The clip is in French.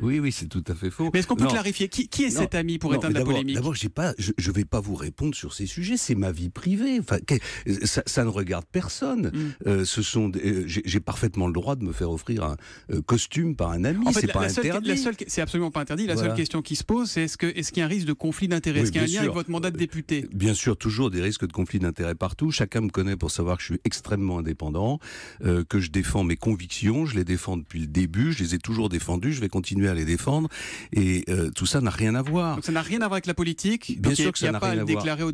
Oui, oui, c'est tout à fait faux. Mais est-ce qu'on peut clarifier qui, est cet ami pour éteindre la polémique D'abord, je ne vais pas vous répondre sur ces sujets. C'est ma vie privée. Enfin, ça, ne regarde personne. Hmm. Euh, euh, j'ai parfaitement le droit de me faire offrir un euh, costume par un ami. c'est pas C'est absolument pas interdit. La seule question qui se pose, c'est est-ce qu'il y a un risque de conflit d'intérêt Est-ce qu'il y a un lien avec votre mandat de député Bien sûr, toujours des risques de conflit d'intérêt partout. Chacun me connaît pour savoir que je suis extrêmement indépendant, que je défends mes convictions. Je les défends depuis le début. Je les ai toujours défendues. Je vais continuer à les défendre. Et euh, tout ça n'a rien à voir. Donc ça n'a rien à voir avec la politique. Bien sûr que ça n'a rien à voir. déclarer au